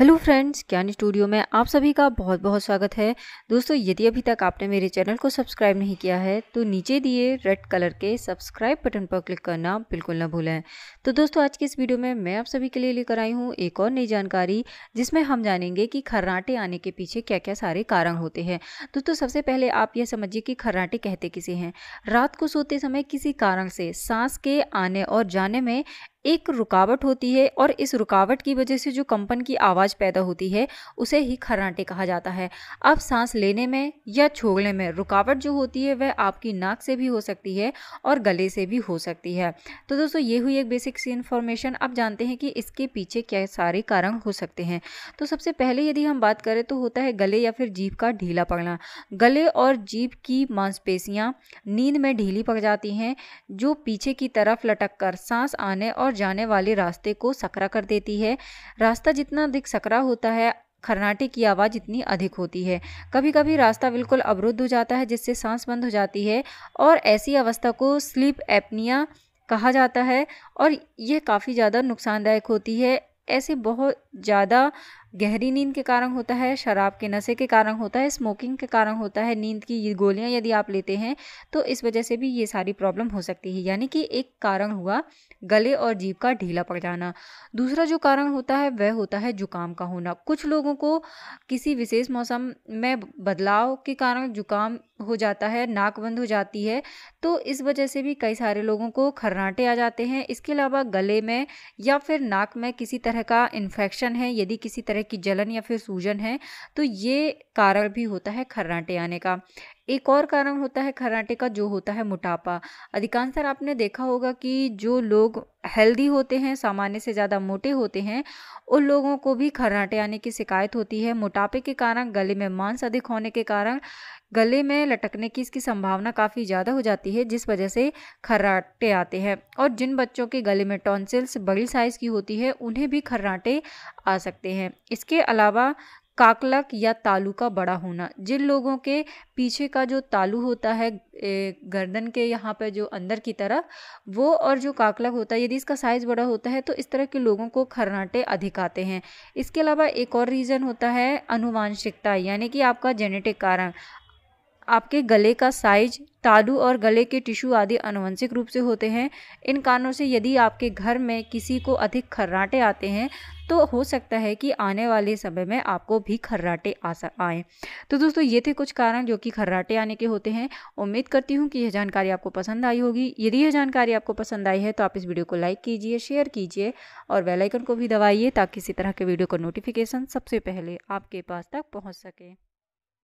hello friends ज्ञान studio में आप सभी का बहुत बहुत स्वागत है दोस्तों यदि अभी तक आपने मेरे चैनल को सब्सक्राइब नहीं किया है तो नीचे दिए रेड कलर के सब्सक्राइब बटन पर क्लिक करना बिल्कुल ना भूलें तो दोस्तों आज की इस वीडियो में मैं आप सभी के लिए लेकर आई हूँ एक और नई जानकारी जिसमें हम जानेंगे कि खर्राटे आने के पीछे क्या क्या सारे कारण होते हैं दोस्तों सबसे पहले आप यह समझिए कि खर्राटे कहते किसे हैं रात को सोते समय किसी कारण से सांस के आने और जाने में एक रुकावट होती है और इस रुकावट की वजह से जो कंपन की आवाज़ पैदा होती है उसे ही खर्राटे कहा जाता है अब सांस लेने में या छोड़ने में रुकावट जो होती है वह आपकी नाक से भी हो सकती है और गले से भी हो सकती है तो दोस्तों ये हुई एक बेसिक सी इन्फॉर्मेशन आप जानते हैं कि इसके पीछे क्या सारे कारण हो सकते हैं तो सबसे पहले यदि हम बात करें तो होता है गले या फिर जीभ का ढीला पड़ना गले और जीभ की मांसपेशियाँ नींद में ढीली पड़ जाती हैं जो पीछे की तरफ लटक कर सांस आने और और जाने वाले रास्ते को सकरा कर देती है रास्ता जितना अधिक सकरा होता है खरनाटे की आवाज़ इतनी अधिक होती है कभी कभी रास्ता बिल्कुल अवरुद्ध हो जाता है जिससे सांस बंद हो जाती है और ऐसी अवस्था को स्लीप एपनिया कहा जाता है और यह काफ़ी ज़्यादा नुकसानदायक होती है ऐसे बहुत ज़्यादा गहरी नींद के कारण होता है शराब के नशे के कारण होता है स्मोकिंग के कारण होता है नींद की गोलियां यदि आप लेते हैं तो इस वजह से भी ये सारी प्रॉब्लम हो सकती है यानी कि एक कारण हुआ गले और जीभ का ढीला पड़ जाना दूसरा जो कारण होता है वह होता है जुकाम का होना कुछ लोगों को किसी विशेष मौसम में बदलाव के कारण जुकाम हो जाता है नाक बंद हो जाती है तो इस वजह से भी कई सारे लोगों को खर्राटे आ जाते हैं इसके अलावा गले में या फिर नाक में किसी तरह का इन्फेक्शन है यदि किसी तरह तरह की जलन या फिर सूजन है तो ये कारण भी होता है खर्राटे आने का एक और कारण होता है खराटे का जो होता है मोटापा अधिकांशतर आपने देखा होगा कि जो लोग हेल्दी होते हैं सामान्य से ज़्यादा मोटे होते हैं उन लोगों को भी खर्राटे आने की शिकायत होती है मोटापे के कारण गले में मांस अधिक होने के कारण गले में लटकने की इसकी संभावना काफ़ी ज़्यादा हो जाती है जिस वजह से खर्राटे आते हैं और जिन बच्चों के गले में टॉन्सिल्स बड़ी साइज़ की होती है उन्हें भी खर्राटे आ सकते हैं इसके अलावा काकलक या तालू का बड़ा होना जिन लोगों के पीछे का जो तालू होता है गर्दन के यहाँ पर जो अंदर की तरफ वो और जो काकलक होता है यदि इसका साइज़ बड़ा होता है तो इस तरह के लोगों को खरनाटे अधिक आते हैं इसके अलावा एक और रीज़न होता है अनुवांशिकता यानी कि आपका जेनेटिक कारण आपके गले का साइज तालू और गले के टिश्यू आदि आनुवंशिक रूप से होते हैं इन कारणों से यदि आपके घर में किसी को अधिक खर्राटे आते हैं तो हो सकता है कि आने वाले समय में आपको भी खर्राटे आ आए तो दोस्तों ये थे कुछ कारण जो कि खर्राटे आने के होते हैं उम्मीद करती हूँ कि यह जानकारी आपको पसंद आई होगी यदि यह जानकारी आपको पसंद आई है तो आप इस वीडियो को लाइक कीजिए शेयर कीजिए और बेलाइकन को भी दबाइए ताकि इसी तरह के वीडियो का नोटिफिकेशन सबसे पहले आपके पास तक पहुँच सके